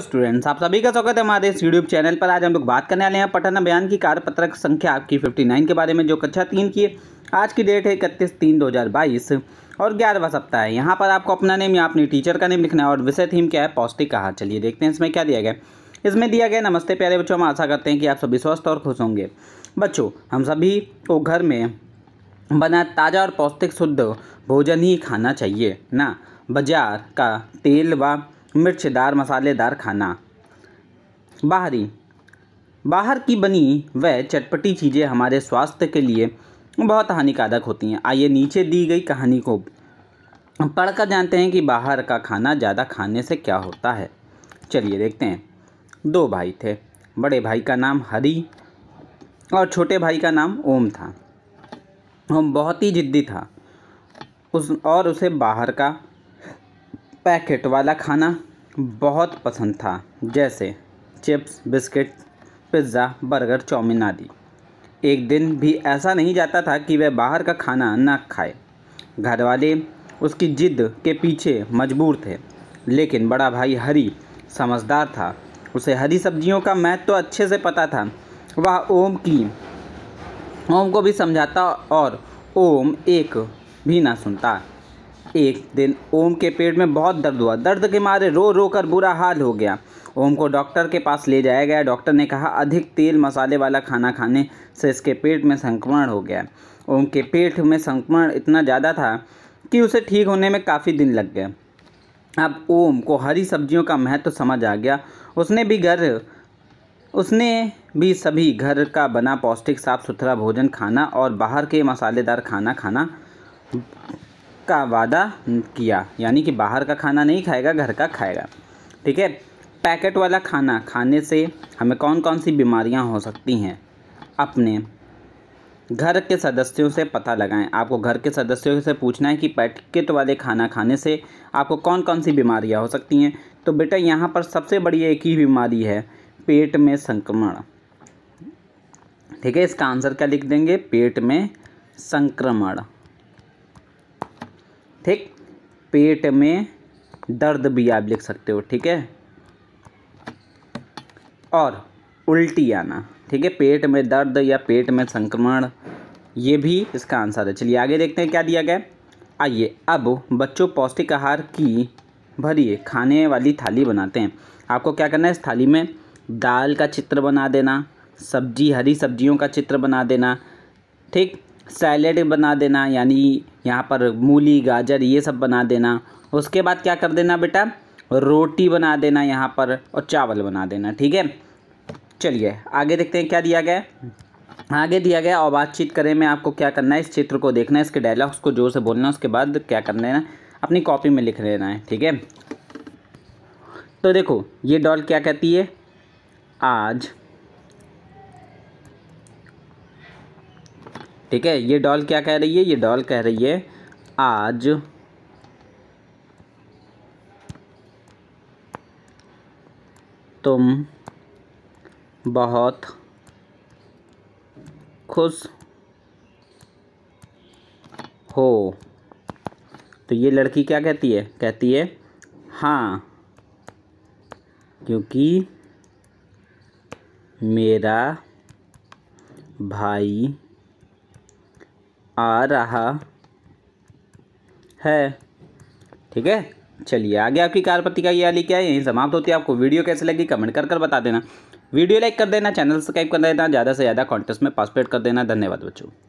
students तो आप सभी का स्वागत है हमारे इस यूट्यूब चैनल पर आज हम लोग बात करने वाले हैं पठन अभियान की कार्य पत्रक संख्या आपकी 59 के बारे में जो कक्षा तीन की है आज की डेट है इकतीस तीन बाईस और ग्यारहवा सप्ताह है यहाँ पर आपको अपना नेम या अपने टीचर का नेम लिखना है और विषय थीम क्या है पौष्टिक आहार चलिए देखते हैं इसमें क्या दिया गया इसमें दिया गया नमस्ते प्यारे बच्चों हम आशा करते हैं कि आप सभी स्वस्थ और खुश होंगे बच्चों हम सभी को घर में बना ताज़ा और पौष्टिक शुद्ध भोजन ही खाना चाहिए ना बाजार का तेल व मिर्चदार मसालेदार खाना बाहरी बाहर की बनी वह चटपटी चीज़ें हमारे स्वास्थ्य के लिए बहुत हानिकारक होती हैं आइए नीचे दी गई कहानी को पढ़कर जानते हैं कि बाहर का खाना ज़्यादा खाने से क्या होता है चलिए देखते हैं दो भाई थे बड़े भाई का नाम हरी और छोटे भाई का नाम ओम था ओम बहुत ही ज़िद्दी था उस और उसे बाहर का पैकेट वाला खाना बहुत पसंद था जैसे chips biscuit pizza burger chow mein आदि एक दिन भी ऐसा नहीं जाता था कि वह बाहर का खाना ना खाए घर वाले उसकी जिद के पीछे मजबूर थे लेकिन बड़ा भाई हरी समझदार था उसे हरी सब्जियों का महत्व तो अच्छे से पता था वह ओम की ओम को भी समझाता और ओम एक भी ना सुनता एक दिन ओम के पेट में बहुत दर्द हुआ दर्द के मारे रो रो कर बुरा हाल हो गया ओम को डॉक्टर के पास ले जाया गया डॉक्टर ने कहा अधिक तेल मसाले वाला खाना खाने से इसके पेट में संक्रमण हो गया ओम के पेट में संक्रमण इतना ज़्यादा था कि उसे ठीक होने में काफ़ी दिन लग गया अब ओम को हरी सब्जियों का महत्व तो समझ आ गया उसने भी घर उसने भी सभी घर का बना पौष्टिक साफ सुथरा भोजन खाना और बाहर के मसालेदार खाना खाना का वादा किया यानी कि बाहर का खाना नहीं खाएगा घर का खाएगा ठीक है पैकेट वाला खाना खाने से हमें कौन कौन सी बीमारियां हो सकती हैं अपने घर के सदस्यों से पता लगाएं आपको घर के सदस्यों से पूछना है कि पैकेट वाले खाना खाने से आपको कौन कौन सी बीमारियां हो सकती हैं तो बेटा यहाँ पर सबसे बड़ी एक ही बीमारी है पेट में संक्रमण ठीक है इसका आंसर क्या लिख देंगे पेट में संक्रमण ठीक पेट में दर्द भी आप लिख सकते हो ठीक है और उल्टी आना ठीक है पेट में दर्द या पेट में संक्रमण ये भी इसका आंसर है चलिए आगे देखते हैं क्या दिया गया आइए अब बच्चों पौष्टिक आहार की भरिए खाने वाली थाली बनाते हैं आपको क्या करना है इस थाली में दाल का चित्र बना देना सब्जी हरी सब्जियों का चित्र बना देना ठीक सैलेड बना देना यानी यहाँ पर मूली गाजर ये सब बना देना उसके बाद क्या कर देना बेटा रोटी बना देना यहाँ पर और चावल बना देना ठीक है चलिए आगे देखते हैं क्या दिया गया आगे दिया गया और बातचीत करें मैं आपको क्या करना है इस चित्र को देखना है इसके डायलॉग्स को ज़ोर से बोलना है उसके बाद क्या करना है अपनी कॉपी में लिख लेना है ठीक है तो देखो ये डॉल क्या कहती है आज ठीक है ये डॉल क्या कह रही है ये डॉल कह रही है आज तुम बहुत खुश हो तो ये लड़की क्या कहती है कहती है हाँ क्योंकि मेरा भाई आ रहा है ठीक है चलिए आगे आपकी कार प्रतिक्रिया याली क्या है यहीं समाप्त होती है आपको वीडियो कैसे लगी कमेंट कर कर बता देना वीडियो लाइक कर देना चैनल सब्सक्राइब कर देना ज़्यादा से ज़्यादा कॉन्टेस्ट में पार्टिसिपेट कर देना धन्यवाद बच्चों